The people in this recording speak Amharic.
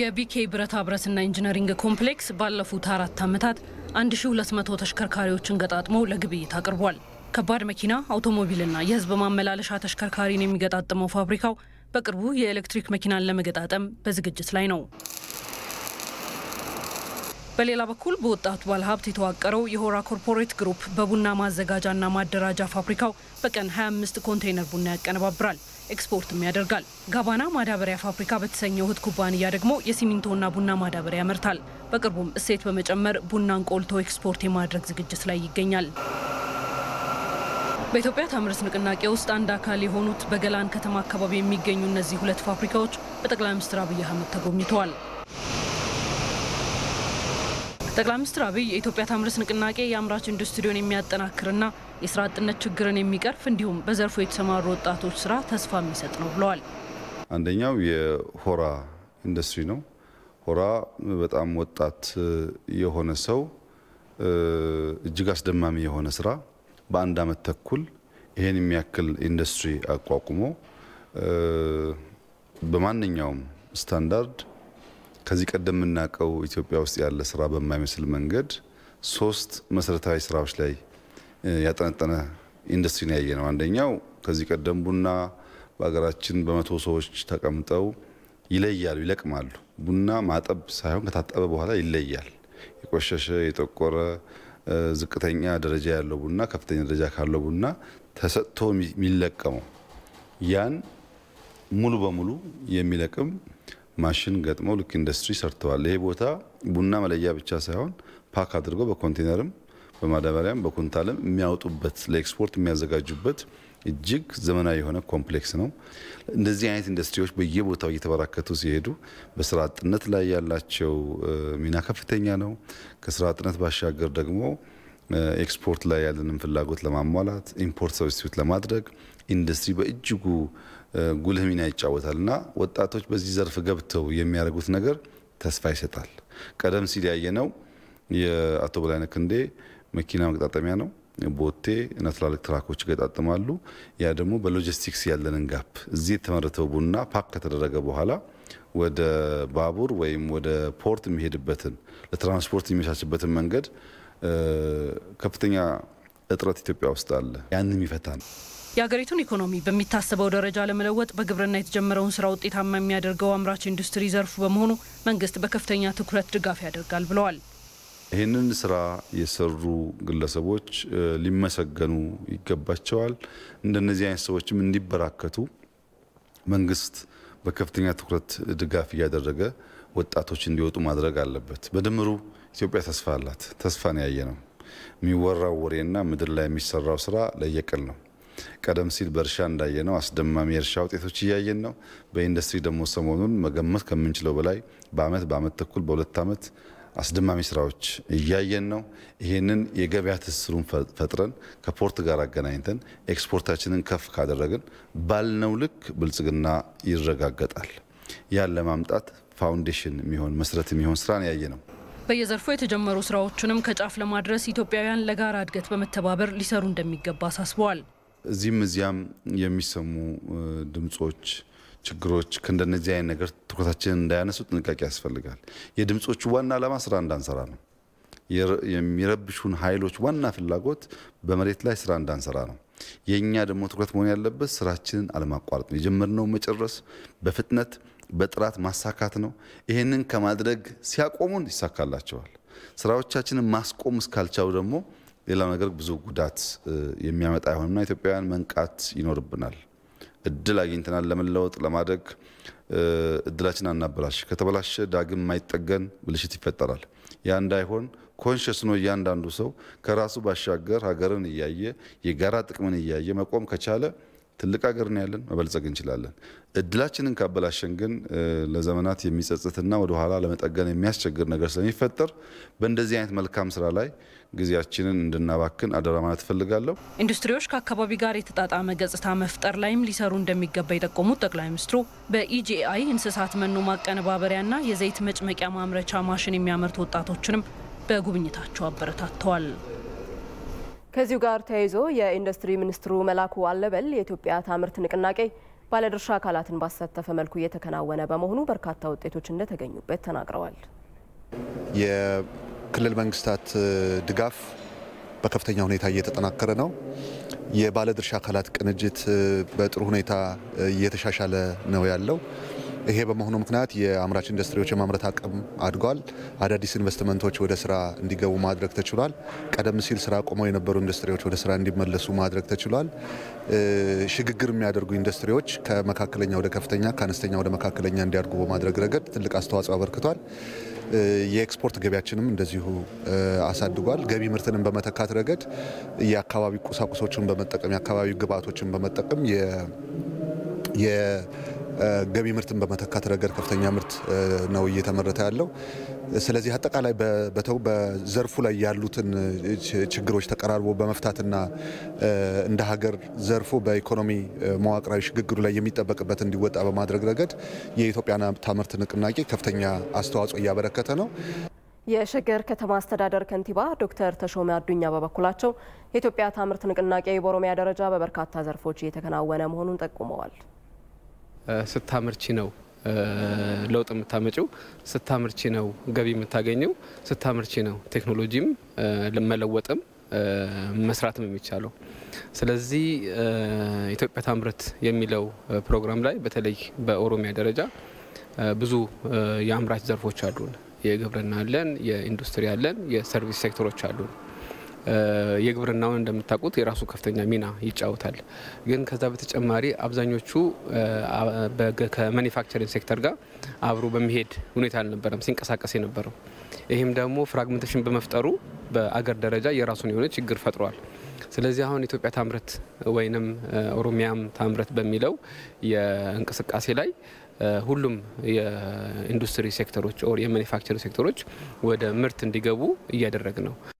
የቢኬ ብረታ ብረትና ኢንጂነሪንግ ኮምፕሌክስ ባለፉት አራት ዓመታት 1200 ተሽከርካሪዎችን ገጣጥሞ ለግብይት አቅርቧል። ከባድ መኪና፣ አውቶሞቢልና የህዝብ ማመላለሻ ተሽከርካሪን የሚገጣጥመው ፋብሪካው በቅርቡ የኤሌክትሪክ መኪናን ለመገጣጠም በዝግጅት ላይ ነው። በሌላ በኩል በወጣቱ ባለሀብት የተዋቀረው የሆራ ኮርፖሬት ግሩፕ በቡና ማዘጋጃና ማደራጃ ፋብሪካው በቀን 25 ኮንቴይነር ቡና ያቀነባብራል፣ ኤክስፖርትም ያደርጋል። ጋባና ማዳበሪያ ፋብሪካ በተሰኘው እህት ኩባንያ ደግሞ የሲሚንቶና ቡና ማዳበሪያ ያመርታል። በቅርቡም እሴት በመጨመር ቡናን ቆልቶ ኤክስፖርት የማድረግ ዝግጅት ላይ ይገኛል። በኢትዮጵያ ታምርት ንቅናቄ ውስጥ አንድ አካል የሆኑት በገላን ከተማ አካባቢ የሚገኙ እነዚህ ሁለት ፋብሪካዎች በጠቅላይ ሚኒስትር አብይ አህመድ ተጎብኝተዋል። ጠቅላይ ሚኒስትር አብይ የኢትዮጵያ ታምርት ንቅናቄ የአምራች ኢንዱስትሪውን የሚያጠናክርና የስራ አጥነት ችግርን የሚቀርፍ እንዲሁም በዘርፉ የተሰማሩ ወጣቶች ስራ ተስፋ የሚሰጥ ነው ብለዋል። አንደኛው የሆራ ኢንዱስትሪ ነው። ሆራ በጣም ወጣት የሆነ ሰው እጅግ አስደማሚ የሆነ ስራ በአንድ አመት ተኩል ይህን የሚያክል ኢንዱስትሪ አቋቁሞ በማንኛውም ስታንዳርድ ከዚህ ቀደም የምናውቀው ኢትዮጵያ ውስጥ ያለ ስራ በማይመስል መንገድ ሶስት መሰረታዊ ስራዎች ላይ ያጠነጠነ ኢንዱስትሪ ያየ ነው። አንደኛው ከዚህ ቀደም ቡና በሀገራችን በመቶ ሰዎች ተቀምጠው ይለያሉ፣ ይለቅማሉ። ቡና ማጠብ ሳይሆን ከታጠበ በኋላ ይለያል። የቆሸሸ የጠቆረ ዝቅተኛ ደረጃ ያለው ቡና ከፍተኛ ደረጃ ካለው ቡና ተሰጥቶ የሚለቀመው ያን ሙሉ በሙሉ የሚለቅም ማሽን ገጥመው ልክ ኢንዱስትሪ ሰርተዋል። ይሄ ቦታ ቡና መለያ ብቻ ሳይሆን ፓክ አድርገው በኮንቴነርም በማዳበሪያም በኩንታልም የሚያወጡበት ለኤክስፖርት የሚያዘጋጁበት እጅግ ዘመናዊ የሆነ ኮምፕሌክስ ነው። እንደዚህ አይነት ኢንዱስትሪዎች በየቦታው እየተበራከቱ ሲሄዱ በስራ አጥነት ላይ ያላቸው ሚና ከፍተኛ ነው። ከስራ አጥነት ባሻገር ደግሞ ኤክስፖርት ላይ ያለንም ፍላጎት ለማሟላት ኢምፖርት ሰብስቲት ለማድረግ ኢንዱስትሪ በእጅጉ ጉልህ ሚና ይጫወታል እና ወጣቶች በዚህ ዘርፍ ገብተው የሚያደርጉት ነገር ተስፋ ይሰጣል። ቀደም ሲል ያየነው የአቶ በላይነህ ክንዴ መኪና መቅጣጠሚያ ነው። ቦቴ እና ትላልቅ ትራኮች ይገጣጥማሉ። ያ ደግሞ በሎጂስቲክስ ያለንን ጋፕ እዚህ የተመረተው ቡና ፓክ ከተደረገ በኋላ ወደ ባቡር ወይም ወደ ፖርት የሚሄድበትን ለትራንስፖርት የሚመቻችበትን መንገድ ከፍተኛ እጥረት ኢትዮጵያ ውስጥ አለ። ያንን ይፈታ ነው። የሀገሪቱን ኢኮኖሚ በሚታሰበው ደረጃ ለመለወጥ በግብርና የተጀመረውን ስራ ውጤታማ የሚያደርገው አምራች ኢንዱስትሪ ዘርፉ በመሆኑ መንግስት በከፍተኛ ትኩረት ድጋፍ ያደርጋል ብለዋል። ይህንን ስራ የሰሩ ግለሰቦች ሊመሰገኑ ይገባቸዋል። እንደነዚህ አይነት ሰዎችም እንዲበራከቱ መንግስት በከፍተኛ ትኩረት ድጋፍ እያደረገ ወጣቶች እንዲወጡ ማድረግ አለበት። በድምሩ ኢትዮጵያ ተስፋ አላት። ተስፋን ያየ ነው። የሚወራው ወሬና ምድር ላይ የሚሰራው ስራ ለየቅል ነው። ቀደም ሲል በእርሻ ነው አስደማሚ የእርሻ ውጤቶች እያየን ነው። በኢንዱስትሪ ደግሞ ሰሞኑን መገመት ከምንችለው በላይ በአመት በአመት ተኩል በሁለት አመት አስደማሚ ስራዎች እያየን ነው። ይህንን የገበያ ትስስሩን ፈጥረን ከፖርት ጋር አገናኝተን ኤክስፖርታችንን ከፍ ካደረግን ባልነው ልክ ብልጽግና ይረጋገጣል። ያን ለማምጣት ፋውንዴሽን የሚሆን መሰረት የሚሆን ስራ ነው ያየ ነው። በየዘርፉ የተጀመሩ ስራዎችንም ከጫፍ ለማድረስ ኢትዮጵያውያን ለጋራ እድገት በመተባበር ሊሰሩ እንደሚገባ አሳስበዋል። እዚህም እዚያም የሚሰሙ ድምፆች፣ ችግሮች ከእንደነዚህ አይነት ነገር ትኩረታችንን እንዳያነሱ ጥንቃቄ ያስፈልጋል። የድምፆቹ ዋና ዓላማ ስራ እንዳንሰራ ነው። የሚረብሹን ኃይሎች ዋና ፍላጎት በመሬት ላይ ስራ እንዳንሰራ ነው። የእኛ ደግሞ ትኩረት መሆን ያለበት ስራችንን አለማቋረጥ ነው። የጀመርነው መጨረስ፣ በፍጥነት በጥራት ማሳካት ነው። ይህንን ከማድረግ ሲያቆሙን ይሳካላቸዋል። ስራዎቻችንን ማስቆም እስካልቻሉ ደግሞ ሌላው ነገር ብዙ ጉዳት የሚያመጣ አይሆንምና ኢትዮጵያውያን መንቃት ይኖርብናል። እድል አግኝተናል ለመለወጥ ለማደግ እድላችን አናበላሽ። ከተበላሸ ዳግም ማይጠገን ብልሽት ይፈጠራል። ያ እንዳይሆን ኮንሽስ ነው እያንዳንዱ ሰው ከራሱ ባሻገር ሀገርን እያየ የጋራ ጥቅምን እያየ መቆም ከቻለ ትልቅ ሀገር ነው ያለን፣ መበልጸግ እንችላለን። እድላችንን ካበላሸን ግን ለዘመናት የሚጸጽትና ወደ ኋላ ለመጠገን የሚያስቸግር ነገር ስለሚፈጠር በእንደዚህ አይነት መልካም ስራ ላይ ጊዜያችንን እንድናባክን አደራ ማለት እፈልጋለሁ። ኢንዱስትሪዎች ከአካባቢ ጋር የተጣጣመ ገጽታ መፍጠር ላይም ሊሰሩ እንደሚገባ የጠቆሙት ጠቅላይ ሚኒስትሩ በኢጂአይ እንስሳት መኖ ማቀነባበሪያና የዘይት መጭመቂያ ማምረቻ ማሽን የሚያመርቱ ወጣቶችንም በጉብኝታቸው አበረታተዋል። ከዚሁ ጋር ተያይዞ የኢንዱስትሪ ሚኒስትሩ መላኩ አለበል የኢትዮጵያ ታምርት ንቅናቄ ባለድርሻ አካላትን ባሳተፈ መልኩ እየተከናወነ በመሆኑ በርካታ ውጤቶች እንደተገኙበት ተናግረዋል። የክልል መንግስታት ድጋፍ በከፍተኛ ሁኔታ እየተጠናከረ ነው። የባለድርሻ አካላት ቅንጅት በጥሩ ሁኔታ እየተሻሻለ ነው ያለው። ይሄ በመሆኑ ምክንያት የአምራች ኢንዱስትሪዎች የማምረት አቅም አድጓል። አዳዲስ ኢንቨስትመንቶች ወደ ስራ እንዲገቡ ማድረግ ተችሏል። ቀደም ሲል ስራ ቆመው የነበሩ ኢንዱስትሪዎች ወደ ስራ እንዲመለሱ ማድረግ ተችሏል። ሽግግር የሚያደርጉ ኢንዱስትሪዎች ከመካከለኛ ወደ ከፍተኛ፣ ከአነስተኛ ወደ መካከለኛ እንዲያድጉ በማድረግ ረገድ ትልቅ አስተዋጽኦ አበርክቷል። የኤክስፖርት ገቢያችንም እንደዚሁ አሳድጓል። ገቢ ምርትንም በመተካት ረገድ የአካባቢ ቁሳቁሶችን በመጠቀም የአካባቢ ግብዓቶችን በመጠቀም ገቢ ምርትን በመተካት ረገድ ከፍተኛ ምርት ነው እየተመረተ ያለው። ስለዚህ አጠቃላይ በተው በዘርፉ ላይ ያሉትን ችግሮች ተቀራርቦ በመፍታትና እንደ ሀገር ዘርፉ በኢኮኖሚ መዋቅራዊ ሽግግሩ ላይ የሚጠበቅበት እንዲወጣ በማድረግ ረገድ የኢትዮጵያና ታምርት ንቅናቄ ከፍተኛ አስተዋጽኦ እያበረከተ ነው። የሸገር ከተማ አስተዳደር ከንቲባ ዶክተር ተሾመ አዱኛ በበኩላቸው የኢትዮጵያ ታምርት ንቅናቄ በኦሮሚያ ደረጃ በበርካታ ዘርፎች እየተከናወነ መሆኑን ጠቁመዋል። ስታመርቺ ነው ለውጥ የምታመጪው፣ ስታመርቺ ነው ገቢ የምታገኘው፣ ስታመርቺ ነው ቴክኖሎጂም መለወጥም መስራትም የሚቻለው። ስለዚህ ኢትዮጵያ ታምርት የሚለው ፕሮግራም ላይ በተለይ በኦሮሚያ ደረጃ ብዙ የአምራች ዘርፎች አሉን። የግብርና አለን፣ የኢንዱስትሪ አለን፣ የሰርቪስ ሴክተሮች አሉን። የግብርናውን እንደምታውቁት የራሱ ከፍተኛ ሚና ይጫወታል። ግን ከዛ በተጨማሪ አብዛኞቹ ከማኒፋክቸሪንግ ሴክተር ጋር አብሮ በሚሄድ ሁኔታ አልነበረም ሲንቀሳቀስ የነበረው። ይህም ደግሞ ፍራግመንቴሽን በመፍጠሩ በአገር ደረጃ የራሱን የሆነ ችግር ፈጥሯል። ስለዚህ አሁን ኢትዮጵያ ታምረት ወይንም ኦሮሚያም ታምረት በሚለው የእንቅስቃሴ ላይ ሁሉም የኢንዱስትሪ ሴክተሮች ኦር የማኒፋክቸሪንግ ሴክተሮች ወደ ምርት እንዲገቡ እያደረግ ነው።